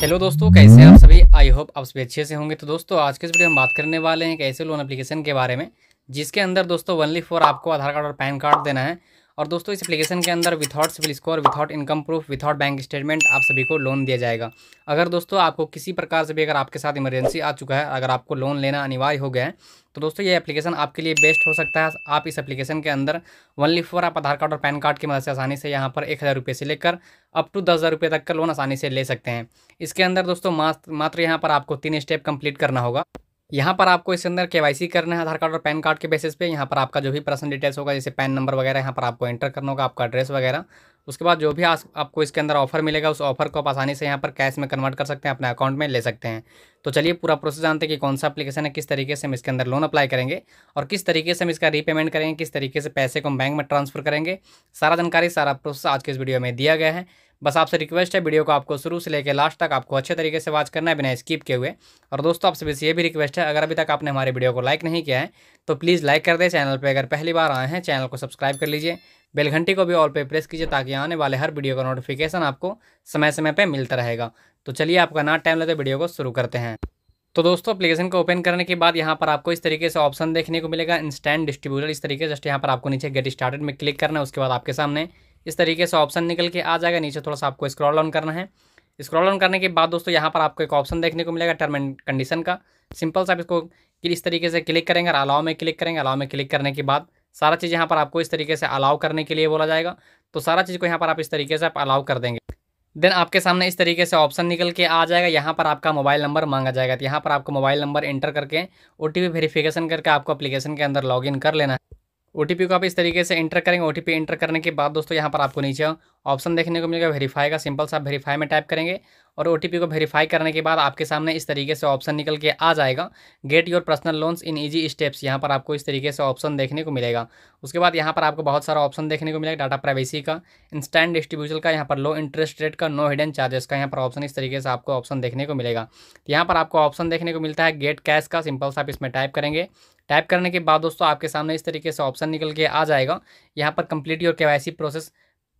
hello दोस्तों कैसे हैं आप सभी आई होप आप सभी अच्छे से होंगे तो दोस्तों आज के इस वीडियो में बात करने वाले हैं एक ऐसे लोन एप्लीकेशन के बारे में जिसके अंदर दोस्तों वनली फॉर आपको आधार कार्ड और पैन कार्ड देना है और दोस्तों इस एप्लीकेशन के अंदर without civil score without income proof without bank statement आप सभी को लोन दिया जाएगा अगर दोस्तों आपको किसी प्रकार से भी अगर आपके साथ इमरजेंसी आ चुका है अगर आपको लोन लेना अनिवार्य हो गया है तो दोस्तों ये एप्लीकेशन आपके लिए बेस्ट हो सकता है आप इस एप्लीकेशन के अंदर वनली फोर आप आधार कार्ड और पैन कार्ड की मदद से आसानी से यहाँ पर एक हज़ार रुपये से लेकर अप टू दस हज़ार रुपये तक का लोन आसानी से ले सकते हैं इसके अंदर दोस्तों मात्र यहाँ पर आपको तीन स्टेप कंप्लीट करना होगा यहाँ पर आपको इसके अंदर के करना है आधार कार्ड और पैन कार्ड के बेसिस पे यहाँ पर आपका जो भी पर्सनल डिटेल्स होगा जैसे पैन नंबर वगैरह यहाँ पर आपको एंटर करना होगा आपका एड्रेस वगैरह उसके बाद जो भी आ, आपको इसके अंदर ऑफर मिलेगा उस ऑफर को आप आसानी से यहाँ पर कैश में कन्वर्ट कर सकते हैं अपने अकाउंट में ले सकते हैं तो चलिए पूरा प्रोसेस जानते हैं कि कौन सा अपलीकेशन है किस तरीके से हम इसके अंदर लोन अप्लाई करेंगे और किस तरीके से हम इसका रीपेमेंट करेंगे किस तरीके से पैसे को हम बैंक में ट्रांसफर करेंगे सारा जानकारी सारा प्रोसेस आज के इस वीडियो में दिया गया है बस आपसे रिक्वेस्ट है वीडियो को आपको शुरू से लेकर लास्ट तक आपको अच्छे तरीके से वॉच करना है बिना स्किप किए हुए और दोस्तों आपसे बस ये भी रिक्वेस्ट है अगर अभी तक आपने हमारे वीडियो को लाइक नहीं किया है तो प्लीज़ लाइक कर दें चैनल पर अगर पहली बार आए हैं चैनल को सब्सक्राइब कर लीजिए बेल घंटी को भी ऑल पे प्रेस कीजिए ताकि आने वाले हर वीडियो का नोटिफिकेशन आपको समय समय पर मिलता रहेगा तो चलिए आपका ना टाइम लेते वीडियो को शुरू करते हैं तो दोस्तों एप्लीकेशन को ओपन करने के बाद यहाँ पर आपको इस तरीके से ऑप्शन देखने को मिलेगा इंस्टेंट डिस्ट्रीब्यूटर इस तरीके से जस्ट यहाँ पर आपको नीचे गेट स्टार्टेड में क्लिक करना है उसके बाद आपके सामने इस तरीके से ऑप्शन निकल के आ जाएगा नीचे थोड़ा सा आपको स्क्रॉल डाउन करना है स्क्रॉल ऑन करने के बाद दोस्तों यहाँ पर आपको एक ऑप्शन देखने को मिलेगा टर्म एंड कंडीशन का सिंपल सा आप इसको इस तरीके से क्लिक करेंगे और अलाव में क्लिक करेंगे अलाव में क्लिक करने के बाद सारा चीज़ यहाँ पर आपको इस तरीके से अलाउ करने के लिए बोला जाएगा तो सारा चीज़ को यहाँ पर आप इस तरीके से आप अलाउ कर देंगे देन आपके सामने इस तरीके से ऑप्शन निकल के आ जाएगा यहाँ पर आपका मोबाइल नंबर मांगा जाएगा तो यहाँ पर आपको मोबाइल नंबर एंटर करके ओ टी वेरिफिकेशन करके आपको अपलीकेशन के अंदर लॉग कर लेना है ओ को आप इस तरीके से एंटर करेंगे ओ एंटर करने के बाद दोस्तों यहाँ पर आपको नीचे ऑप्शन देखने को मिलेगा वेरीफाई का सिंपल सा वेरीफाई में टाइप करेंगे और ओ को वेरीफाई करने के बाद आपके सामने इस तरीके से ऑप्शन निकल के आ जाएगा get your personal loans in easy steps यहाँ पर आपको इस तरीके से ऑप्शन देखने को मिलेगा उसके बाद यहाँ पर आपको बहुत सारा ऑप्शन देखने को मिलेगा डाटा प्राइवेसी का इंस्टेंट डिस्ट्रीब्यूशन का यहाँ पर लो इंटरेस्ट रेट का नो हिडन चार्जेस का यहाँ पर ऑप्शन इस तरीके से आपको ऑप्शन देखने को मिलेगा यहाँ पर आपको ऑप्शन देखने को मिलता है गेट कैश का सिंपल सा आप इसमें टाइप करेंगे टाइप करने के बाद दोस्तों आपके सामने इस तरीके से ऑप्शन निकल के आ जाएगा यहाँ पर कंप्लीट योर के प्रोसेस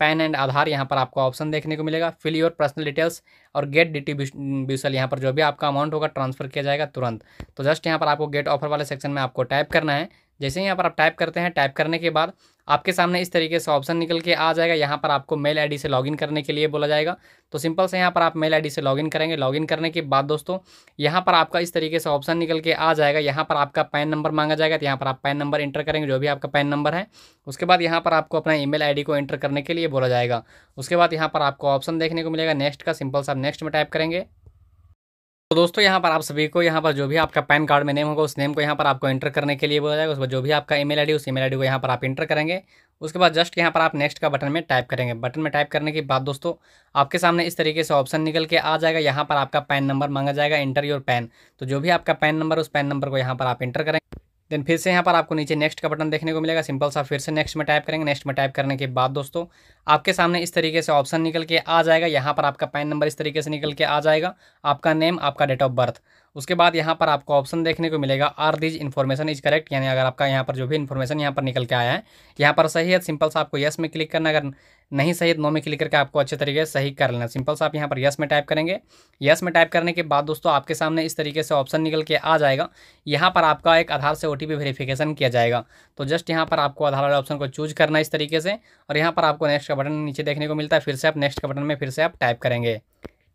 पैन एंड आधार यहाँ पर आपको ऑप्शन देखने को मिलेगा फिल योर पर्सनल डिटेल्स और गेट डिट्रीब्यूशल यहाँ पर जो भी आपका अमाउंट होगा ट्रांसफर किया जाएगा तुरंत तो जस्ट यहाँ पर आपको गेट ऑफर वाले सेक्शन में आपको टाइप करना है जैसे ही यहाँ पर आप टाइप करते हैं टाइप करने के बाद आपके सामने इस तरीके से ऑप्शन निकल के आ जाएगा यहाँ पर आपको मेल आईडी से लॉगिन करने के लिए बोला जाएगा तो सिंपल से यहाँ पर आप मेल आईडी से लॉगिन करेंगे लॉगिन करने के बाद दोस्तों यहाँ पर आपका इस तरीके से ऑप्शन निकल के आ जाएगा यहाँ पर आपका पैन नंबर मांगा जाएगा तो यहाँ पर आप पैन नंबर इंटर करेंगे जो भी आपका पैन नंबर है उसके बाद यहाँ पर आपको अपना ई मेल को एंटर करने के लिए बोला जाएगा उसके बाद यहाँ पर आपको ऑप्शन देखने को मिलेगा नेक्स्ट का सिंपल से आप नेक्स्ट में टाइप करेंगे तो दोस्तों यहाँ पर आप सभी को यहाँ पर जो भी आपका पैन कार्ड में नेम होगा उस नेम को यहाँ पर आपको एंटर करने के लिए बोला जाएगा उस पर जो भी आपका ईमेल आईडी उस ईमेल आईडी को यहाँ पर आप एंटर करेंगे उसके बाद जस्ट यहाँ पर आप नेक्स्ट का बटन में टाइप करेंगे बटन में टाइप करने के बाद दोस्तों आपके सामने इस तरीके से ऑप्शन निकल के आ जाएगा यहाँ पर आपका पैन नंबर मांगा जाएगा एंटर योर पैन तो जो भी आपका पैन नंबर उस पैन नंबर को यहाँ पर आप इंटर करेंगे देन फिर से यहाँ पर आपको नीचे नेक्स्ट का बटन देखने को मिलेगा सिंपल सा फिर से नेक्स्ट में टाइप करेंगे नेक्स्ट में टाइप करने के बाद दोस्तों आपके सामने इस तरीके से ऑप्शन निकल के आ जाएगा यहाँ पर आपका पैन नंबर इस तरीके से निकल के आ जाएगा आपका नेम आपका डेट ऑफ बर्थ उसके बाद यहाँ पर आपको ऑप्शन देखने को मिलेगा are these information is correct यानी अगर आपका यहाँ पर जो भी इन्फॉर्मेशन यहाँ पर निकल के आया है यहाँ पर सही है सिंपल सा आपको यस में क्लिक करना अगर नहीं सही तो नो में क्लिक करके आपको अच्छे तरीके से सही कर लेना सिंपल सा आप यहाँ पर यस में टाइप करेंगे यस में टाइप करने के बाद दोस्तों आपके सामने इस तरीके से ऑप्शन निकल के आ जाएगा यहाँ पर आपका एक आधार से ओ वेरिफिकेशन किया जाएगा तो जस्ट यहाँ पर आपको आधार वाले ऑप्शन को चूज करना इस तरीके से और यहाँ पर आपको नेक्स्ट का बटन नीचे देखने को मिलता है फिर से आप नेक्स्ट का बटन में फिर से आप टाइप करेंगे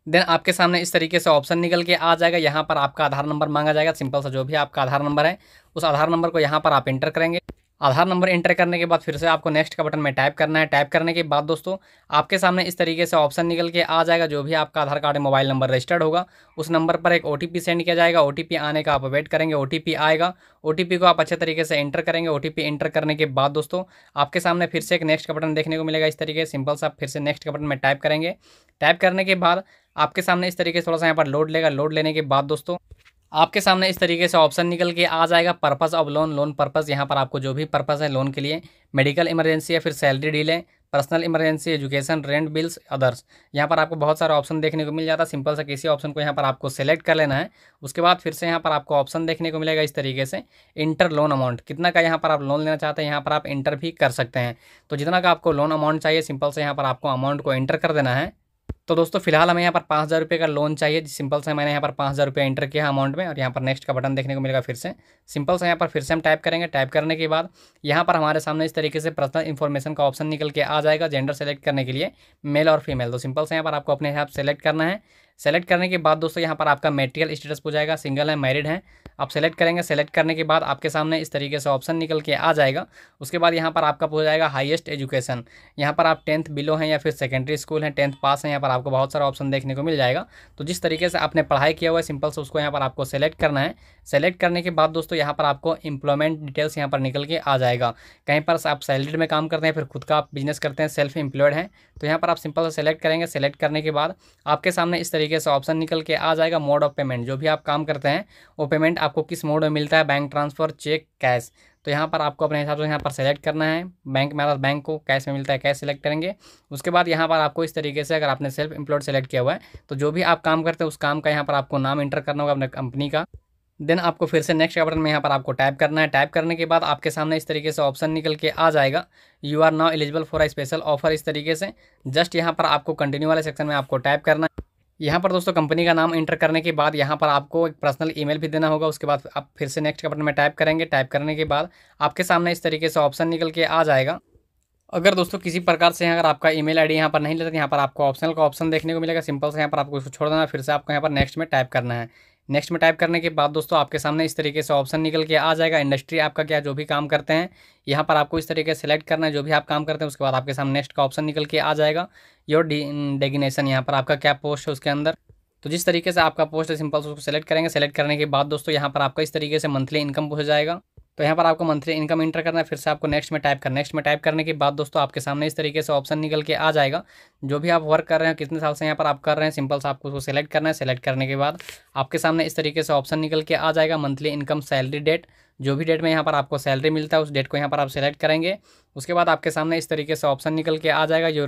देन आपके सामने इस तरीके से ऑप्शन निकल के आ जाएगा यहाँ पर आपका आधार नंबर मांगा जाएगा सिंपल सा जो भी आपका आधार नंबर है उस आधार नंबर को यहाँ पर आप इंटर करेंगे आधार नंबर एंटर करने के बाद फिर से आपको नेक्स्ट का बटन में टाइप करना है टाइप करने के बाद दोस्तों आपके सामने इस तरीके से ऑप्शन निकल के आ जाएगा जो भी आपका Aadhaar card mobile number registered होगा उस नंबर पर एक ओ सेंड किया जाएगा ओ आने का आप वेट करेंगे ओ आएगा ओ को आप अच्छे तरीके से एंटर करेंगे ओ एंटर करने के बाद दोस्तों आपके सामने फिर से एक नेक्स्ट का बटन देखने को मिलेगा इस तरीके से सिंपल सा फिर से नेक्स्ट का बटन में टाइप करेंगे टाइप करने के बाद आपके सामने इस तरीके से थोड़ा सा यहाँ पर लोड लेगा लोड लेने के बाद दोस्तों आपके सामने इस तरीके से ऑप्शन निकल के आ जाएगा purpose of loan loan purpose यहाँ पर आपको जो भी पर्पस है लोन के लिए मेडिकल इमरजेंसी या फिर सैलरी डील है personal emergency education rent bills others यहाँ पर आपको बहुत सारे ऑप्शन देखने को मिल जाता है सिंपल सा किसी ऑप्शन को यहाँ पर आपको सेलेक्ट कर लेना है उसके बाद फिर से यहाँ पर आपको ऑप्शन देखने को मिलेगा इस तरीके से इंटर लोन अमाउंट कितना का यहाँ पर आप लोन लेना चाहते हैं यहाँ पर आप इंटर भी कर सकते हैं तो जितना का आपको लोन अमाउंट चाहिए सिंपल से यहाँ पर आपको अमाउंट को इंटर कर देना है तो दोस्तों फिलहाल हमें यहाँ पर पाँच हज़ार रुपये का लोन चाहिए सिंपल से मैंने यहाँ पर पाँच हज़ार रुपये इंटर किया अमाउंट में और यहाँ पर नेक्स्ट का बटन देखने को मिलेगा फिर से सिंपल से यहाँ पर फिर से हम टाइप करेंगे टाइप करने के बाद यहाँ पर हमारे सामने इस तरीके से पर्सनल इन्फॉर्मेशन का ऑप्शन निकल के आ जाएगा जेंडर सेलेक्ट करने के लिए मेल और फीमेल तो सिंपल से यहाँ पर आपको अपने हिसाब सेलेक्ट करना है सेलेक्ट करने के बाद दोस्तों यहाँ पर आपका मेटेरियल स्टेटस हो जाएगा सिंगल है मैरिड है आप सेलेक्ट करेंगे सेलेक्ट करने के बाद आपके सामने इस तरीके से ऑप्शन निकल के आ जाएगा उसके बाद यहाँ पर आपका पूछ जाएगा हाईएस्ट एजुकेशन यहाँ पर आप टेंथ बिलो हैं या फिर सेकेंडरी स्कूल हैं टेंथ पास हैं यहाँ पर आपको बहुत सारा ऑप्शन देखने को मिल जाएगा तो जिस तरीके से आपने पढ़ाई किया हुआ है सिंपल से उसको यहाँ पर आपको सेलेक्ट करना है सेलेक्ट करने के बाद दोस्तों यहाँ पर आपको इंप्लॉयमेंट डिटेल्स यहाँ पर निकल के आ जाएगा कहीं पर आप सैलरीड में काम करते हैं फिर खुद का आप बिजनेस करते हैं सेल्फ एम्प्लॉयड हैं तो यहाँ पर आप सिंपल से सेलेक्ट करेंगे सेलेक्ट करने के बाद आपके सामने इस तरीके तरीके से ऑप्शन निकल के आ जाएगा मोड ऑफ पेमेंट जो भी आप काम करते हैं वो पेमेंट आपको किस मोड में मिलता है बैंक ट्रांसफ़र चेक कैश तो यहाँ पर आपको अपने हिसाब से यहाँ पर सेलेक्ट करना है बैंक मेरा बैंक को कैश में मिलता है कैश सेलेक्ट करेंगे उसके बाद यहाँ पर आपको इस तरीके से अगर आपने सेल्फ एम्प्लॉयड सेलेक्ट किया हुआ है तो जो भी आप काम करते हैं उस काम का यहाँ पर आपको नाम इंटर करना होगा अपने कंपनी का देन आपको फिर से नेक्स्ट बटन में यहाँ पर आपको टाइप करना है टाइप करने के बाद आपके सामने इस तरीके से ऑप्शन निकल के आ जाएगा you are now eligible for a special offer इस तरीके से जस्ट यहाँ पर आपको कंटिन्यू वाले सेक्शन में आपको टाइप करना है यहाँ पर दोस्तों कंपनी का नाम एंटर करने के बाद यहाँ पर आपको एक पर्सनल ईमेल भी देना होगा उसके बाद आप फिर से नेक्स्ट बटन में टाइप करेंगे टाइप करने के बाद आपके सामने इस तरीके से ऑप्शन निकल के आ जाएगा अगर दोस्तों किसी प्रकार से अगर आपका ईमेल आईडी यहाँ पर नहीं लेता तो यहाँ पर आपको ऑप्शनल का ऑप्शन देखने को मिलेगा सिंपल से यहाँ पर आपको उसको छोड़ देना फिर से आपको यहाँ पर नेक्स्ट में टाइप करना है नेक्स्ट में टाइप करने के बाद दोस्तों आपके सामने इस तरीके से ऑप्शन निकल के आ जाएगा इंडस्ट्री आपका क्या जो भी काम करते हैं यहाँ पर आपको इस तरीके से सेलेक्ट करना है जो भी आप काम करते हैं उसके बाद आपके सामने नेक्स्ट का ऑप्शन निकल के आ जाएगा योर डेगिनेशन यहाँ पर आपका क्या पोस्ट है उसके अंदर तो जिस तरीके से आपका पोस्ट है सिंपल उसको सेलेक्ट करेंगे सेलेक्ट करने के बाद दोस्तों यहाँ पर आपका इस तरीके से मंथली इनकम पूछा जाएगा तो यहाँ पर आपको मंथली इनकम इंटर करना है फिर से आपको नेक्स्ट में टाइप करना नेक्स्ट में टाइप करने के बाद दोस्तों आपके सामने इस तरीके से ऑप्शन निकल के आ जाएगा जो भी आप वर्क कर रहे हैं कितने साल से यहाँ पर आप कर रहे हैं सिंपल से आपको उसको सेलेक्ट करना है सेलेक्ट करने के बाद आपके सामने इस तरीके से ऑप्शन निकल के आ जाएगा मंथली इनकम सैलरी डेट जो भी डेट में यहाँ पर आपको सैलरी मिलता है उस डेट को यहाँ पर आप सेलेक्ट करेंगे उसके बाद आपके सामने इस तरीके से ऑप्शन निकल के आ जाएगा जो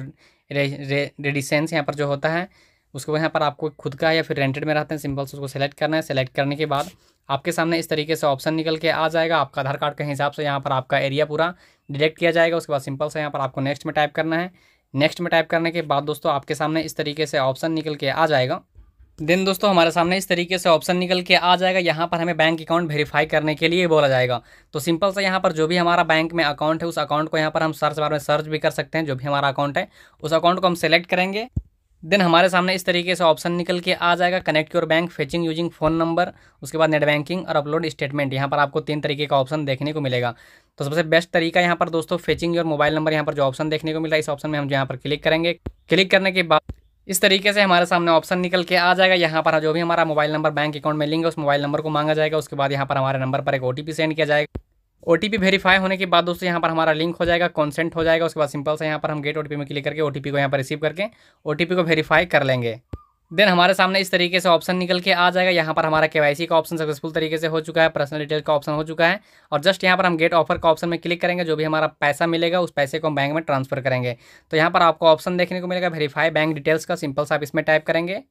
रेडिसेंस यहाँ पर जो होता है उसको यहाँ पर आपको खुद का या फिर रेंटेड में रहते हैं सिंपल से उसको सेलेक्ट करना है सेलेक्ट करने के बाद आपके सामने इस तरीके से ऑप्शन निकल के आ जाएगा आपका आधार कार्ड के हिसाब से यहाँ पर आपका एरिया पूरा डिटेक्ट किया जाएगा उसके बाद सिंपल से यहाँ पर आपको नेक्स्ट में टाइप करना है नेक्स्ट में टाइप करने के बाद दोस्तों आपके सामने इस तरीके से ऑप्शन निकल के आ जाएगा देन दोस्तों हमारे सामने इस तरीके से ऑप्शन निकल के आ जाएगा यहाँ पर हमें बैंक अकाउंट वेरीफाई करने के लिए बोला जाएगा तो सिंपल से यहाँ पर जो भी हमारा बैंक में अकाउंट है उस अकाउंट को यहाँ पर हम सर्च बार में सर्च भी कर सकते हैं जो भी हमारा अकाउंट है उस अकाउंट को हम सेलेक्ट करेंगे देन हमारे सामने इस तरीके से ऑप्शन निकल के आ जाएगा connect your bank fetching using phone number उसके बाद नेट बैंकिंग और अपलोड स्टेटमेंट यहाँ पर आपको तीन तरीके का ऑप्शन देखने को मिलेगा तो सबसे बेस्ट तरीका यहाँ पर दोस्तों फेचिंग योर मोबाइल नंबर यहाँ पर जो ऑप्शन देखने को मिला है इस ऑप्शन में हम यहाँ पर क्लिक करेंगे क्लिक करने के बाद इस तरीके से हमारे सामने ऑप्शन निकल के आ जाएगा यहाँ पर जो भी हमारा मोबाइल नंबर बैंक अकाउंट में लिंक है उस मोबाइल नंबर को मांगा जाएगा उसके बाद यहाँ पर हमारे नंबर पर एक ओ सेंड किया जाएगा ओ टी वेरीफाई होने के बाद दोस्तों यहाँ पर हमारा लिंक हो जाएगा कॉन्सेंट हो जाएगा उसके बाद सिंपल से यहाँ पर हम गेट ओ में क्लिक करके ओ को यहाँ पर रिसीव करके ओ को वेरीफाई कर लेंगे देन हमारे सामने इस तरीके से ऑप्शन निकल के आ जाएगा यहाँ पर हमारा केवाईसी का ऑप्शन सक्सेसफुल तरीके से हो चुका है पर्सनल डिटेल का ऑप्शन हो चुका है और जस्ट यहाँ पर हम गेट ऑफर का ऑप्शन में क्लिक करेंगे जो भी हमारा पैसा मिलेगा उस पैसे को हम बैंक में ट्रांसफर करेंगे तो यहाँ पर आपको ऑप्शन देखने को मिलेगा वेरीफाई बैंक डिटेल्स का सिंपल सा आप इसमें टाइप करेंगे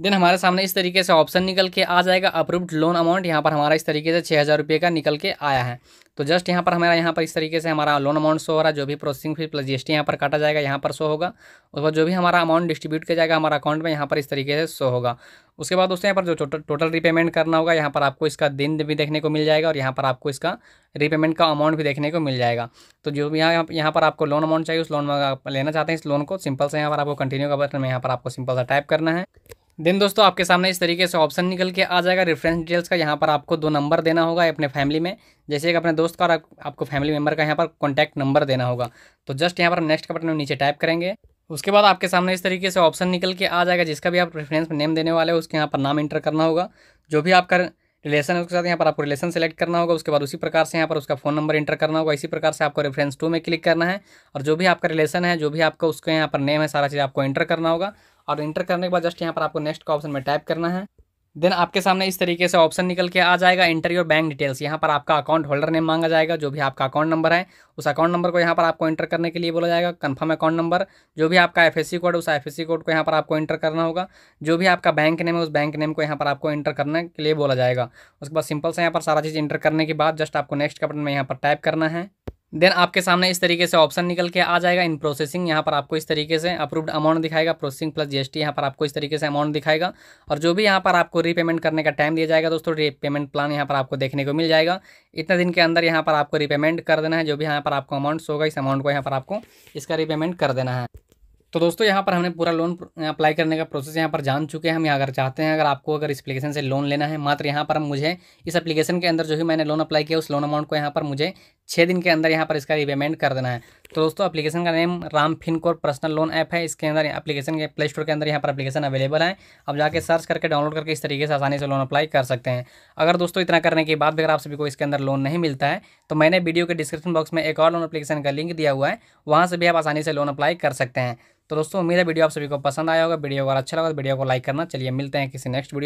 देन हमारे सामने इस तरीके से ऑप्शन निकल के आ जाएगा अप्रूव्ड लोन अमाउंट यहाँ पर हमारा इस तरीके से छः हज़ार रुपये का निकल के आया है तो जस्ट यहाँ पर हमारा यहाँ पर इस तरीके से हमारा लोन अमाउंट शो हो रहा है जो भी प्रोसेसिंग फी प्लस जीएसटी यहाँ पर काटा जाएगा यहाँ पर शो होगा उसके बाद जो भी हमारा अमाउंट डिस्ट्रीब्यूट किया जाएगा हमारा अकाउंट में यहाँ पर इस तरीके से शो होगा उसके बाद दोस्तों यहाँ पर जो टोटल रीपेमेंट करना होगा यहाँ पर आपको इसका दिन भी देखने को मिल जाएगा और यहाँ पर आपको इसका रीपेमेंट का अमाउंट भी देखने को मिल जाएगा तो जो भी यहाँ यहाँ पर आपको लोन अमाउंट चाहिए उस लोन में आप लेना चाहते हैं इस लोन को सिंपल से यहाँ पर आपको कंटिन्यू का बटन में यहाँ पर आपको सिंपल सा टाइप करना है देन दोस्तों आपके सामने इस तरीके से ऑप्शन निकल के आ जाएगा रेफरेंस डिटेल्स का यहाँ पर आपको दो नंबर देना होगा अपने फैमिली में जैसे कि अपने दोस्त का और आपको फैमिली मेम्बर का यहाँ पर कॉन्टैक्ट नंबर देना होगा तो जस्ट यहाँ पर नेक्स्ट का बटन नीचे टाइप करेंगे उसके बाद आपके सामने इस तरीके से ऑप्शन निकल के आ जाएगा जिसका भी आप रेफरेंस में नेम देने वाले हो उसके यहाँ पर नाम इंटर करना होगा जो भी आपका रिलेशन है उसके साथ यहाँ पर आपको रिलेशन सेलेक्ट करना होगा उसके बाद उसी प्रकार से यहाँ पर उसका फ़ोन नंबर इंटर करना होगा इसी प्रकार से आपको रेफरेंस टू में क्लिक करना है और जो भी आपका रिलेशन है जो भी आपका उसके यहाँ पर नेम है सारा चीज़ आपको इंटर करना होगा और इंटर करने के बाद जस्ट यहाँ पर आपको नेक्स्ट का ऑप्शन में टाइप करना है देन आपके सामने इस तरीके से ऑप्शन निकल के आ जाएगा इंटर योर बैंक डिटेल्स यहाँ पर आपका अकाउंट होल्डर नेम मांगा जाएगा जो भी आपका अकाउंट नंबर है उस अकाउंट नंबर को यहाँ पर आपको एंटर करने के लिए बोला जाएगा कंफर्म अकाउंट नंबर जो भी आपका एफएससी कोड उस एफएससी कोड को यहाँ पर आपको एंटर करना होगा जो भी आपका बैंक नेम है उस बैंक नेम को यहाँ पर आपको एंटर करने के लिए बोला जाएगा उसके बाद सिंपल से यहाँ पर सारा चीज़ इंटर करने के बाद जस्ट आपको नेक्स्ट कपड़े में यहाँ पर टाइप करना है देन आपके सामने इस तरीके से ऑप्शन निकल के आ जाएगा इन प्रोसेसिंग यहाँ पर आपको इस तरीके से अप्रूव्ड अमाउंट दिखाएगा प्रोसेसिंग प्लस जीएसटी यहाँ पर आपको इस तरीके से अमाउंट दिखाएगा और जो भी यहाँ पर आपको रीपेमेंट करने का टाइम दिया जाएगा दोस्तों रीपेमेंट प्लान यहाँ पर आपको देखने को मिल जाएगा इतने दिन के अंदर यहाँ पर आपको रीपेमेंट कर देना है जो भी यहाँ पर आपको अमाउंट होगा इस अमाउंट को यहाँ पर आपको इसका रीपेमेंट कर देना है तो दोस्तों यहाँ पर हमने पूरा लोन अप्लाई करने का प्रोसेस यहाँ पर जान चुके हैं हम यहाँ अगर चाहते हैं अगर आपको अगर इस एप्लीकेशन से लोन लेना है मात्र यहाँ पर मुझे इस एप्लीकेशन के अंदर जो भी मैंने लोन अप्लाई किया उस लोन अमाउंट को यहाँ पर मुझे छः दिन के अंदर यहाँ पर इसका रिपेमेंट कर देना है तो दोस्तों अपलीकेशन का name Ram Fincorp personal loan app है इसके अंदर अपलीकेशन के प्ले स्टोर के अंदर यहाँ पर अपलीकेशन अवेलेबल है आप जाके सर्च करके डाउनलोड करके इस तरीके से आसानी से लोन अप्लाई कर सकते हैं अगर दोस्तों इतना करने के बाद भी अगर आप सभी को इसके अंदर लोन नहीं मिलता है तो मैंने वीडियो के डिस्क्रिप्शन बॉक्स में एक और लोन अपलीकेशन का लिंक दिया हुआ है वहाँ से भी आप आसानी से लोन अप्लाई कर सकते हैं तो दोस्तों उम्मीद है वीडियो आप सभी को पसंद आया होगा वीडियो अगर अच्छा लगा तो वीडियो को लाइक करना चलिए मिलते हैं किसी नेक्स्ट वीडियो